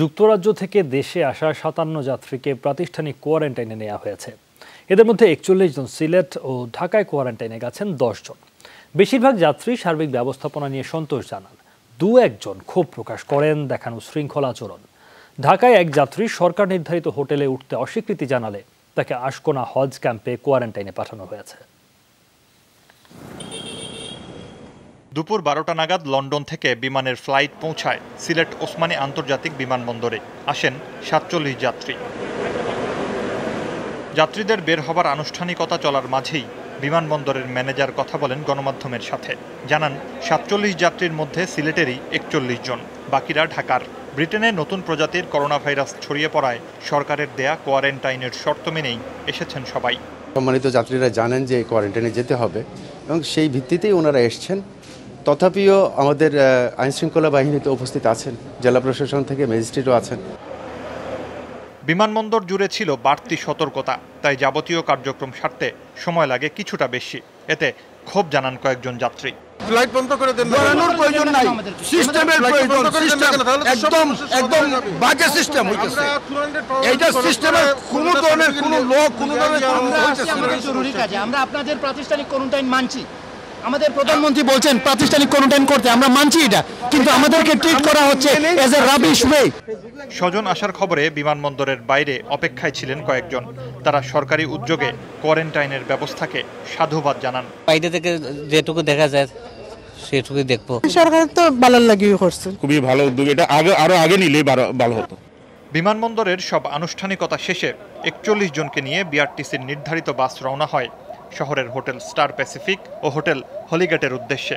যুক্তরাজ্য থেকে দেশে আসা সাতান্ন যাত্রীকে প্রাতিষ্ঠানিক কোয়ারেন্টাইনে নেওয়া হয়েছে এদের মধ্যে একচল্লিশ জন সিলেট ও ঢাকায় কোয়ারেন্টাইনে গেছেন জন বেশিরভাগ যাত্রী সার্বিক ব্যবস্থাপনা নিয়ে সন্তোষ জানান দু একজন ক্ষোভ প্রকাশ করেন দেখানো শৃঙ্খলাচরণ ঢাকায় এক যাত্রী সরকার নির্ধারিত হোটেলে উঠতে অস্বীকৃতি জানালে তাকে আশকোনা হজ ক্যাম্পে কোয়ারেন্টাইনে পাঠানো হয়েছে দুপুর বারোটা নাগাদ লন্ডন থেকে বিমানের ফ্লাইট পৌঁছায় সিলেট ওসমানী আন্তর্জাতিক বিমানবন্দরে আসেন সাতচল্লিশ যাত্রী যাত্রীদের বের হবার আনুষ্ঠানিকতা চলার মাঝেই বিমানবন্দরের ম্যানেজার কথা বলেন গণমাধ্যমের সাথে জানান সাতচল্লিশ যাত্রীর মধ্যে সিলেটেরই একচল্লিশ জন বাকিরা ঢাকার ব্রিটেনে নতুন প্রজাতির করোনা ভাইরাস ছড়িয়ে পড়ায় সরকারের দেয়া কোয়ারেন্টাইনের শর্ত মেনেই এসেছেন সবাই সম্মানিত যাত্রীরা জানেন যে কোয়ারেন্টাইনে যেতে হবে এবং সেই ভিত্তিতেই ওনারা এসছেন তথাপিও আমাদের আইনশৃঙ্খলা বাহিনীতে উপস্থিত আছেন জেলা প্রশাসন থেকে ম্যাজিস্ট্রেটও আছেন বিমানবন্দর জুড়ে ছিল বাড়তি সতর্কতা তাই যাবতীয় কার্যক্রম সারতে সময় লাগে কিছুটা বেশি এতে ক্ষোভ জানান কয়েকজন যাত্রী ফ্লাইট বন্ধ করে দেন বাড়ানোর প্রয়োজন নাই সিস্টেমের প্রয়োজন সিস্টেম একদম একদম বাজে সিস্টেম হইছে এইটা সিস্টেমের কোন ধরনের কোন লোক কোন ধরনের আমরা জরুরি কাজে আমরা আপনাদের প্রাতিষ্ঠানিক কোয়ারেন্টাইন মানছি আমাদের প্রধানমন্ত্রী বলছেন প্রাতিষ্ঠানিক কোয়ারেন্টাইন করতে আমরা মানছি এটা কিন্তু আমাদেরকে ট্রিট করা হচ্ছে এজ এ রাবিশ ওয়ে স্বজন আসার খবরে বিমানবন্দরের বাইরে অপেক্ষায় ছিলেন কয়েকজন তারা সরকারি উদ্যোগে কোয়ারেন্টাইনের ব্যবস্থাকে সাধুবাদ জানান বাইরে থেকে যেটুকু দেখা যায় সেটুকুই দেখবো সরকার তো ভালো লাগিয়ে করছে খুবই ভালো উদ্যোগ এটা আগে আরো আগে নিলে ভালো হতো বিমানবন্দরের সব আনুষ্ঠানিকতা শেষে একচল্লিশ জনকে নিয়ে বিআরটিসির নির্ধারিত বাস রওনা হয় শহরের হোটেল স্টার প্যাসিফিক ও হোটেল হলিগেটের উদ্দেশ্যে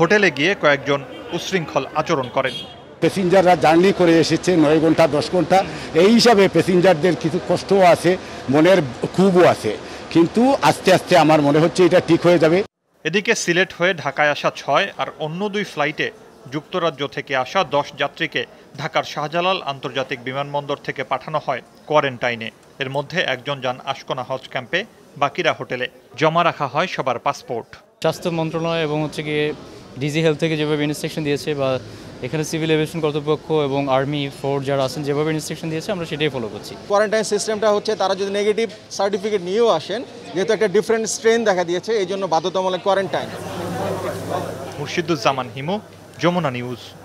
হোটেলে গিয়ে কয়েকজন উশৃঙ্খল আচরণ করেন প্যাসেঞ্জাররা জার্নি করে এসেছে নয় ঘন্টা দশ ঘন্টা এই হিসাবে প্যাসেঞ্জারদের কিছু কষ্টও আছে মনের খুবও আছে কিন্তু আস্তে আস্তে আমার মনে হচ্ছে এটা ঠিক হয়ে যাবে এদিকে সিলেট হয়ে ঢাকায় আসা ছয় আর অন্য দুই ফ্লাইটে যুক্তরাজ্য থেকে আসা দশ যাত্রীকে ঢাকার শাহজালাল আন্তর্জাতিক বিমানবন্দর থেকে পাঠানো হয় কোয়ারেন্টাইনে এর মধ্যে একজন যান আশকোনা হজ ক্যাম্পে বাকিরা হোটেলে জমা রাখা হয় সবার পাসপোর্ট স্বাস্থ্য মন্ত্রণালয় এবং হচ্ছে গিয়ে ডিজি হেলথ থেকে যেভাবে ইনস্ট্রাকশন দিয়েছে বা এখানে সিভিল এভিয়েশন কর্তৃপক্ষ এবং আর্মি ফোর্স যারা আছেন যেভাবে ইনস্ট্রাকশন দিয়েছে আমরা সেটাই ফলো করছি কোয়ারেন্টাইন সিস্টেমটা হচ্ছে তারা যদি নেগেটিভ সার্টিফিকেট নিয়েও আসেন যেহেতু একটা ডিফারেন্ট স্ট্রেন দেখা দিয়েছে এই জন্য বাধ্যতামূলক কোয়ারেন্টাইন মুর্শিদুজ্জামান হিমু যমুনা নিউজ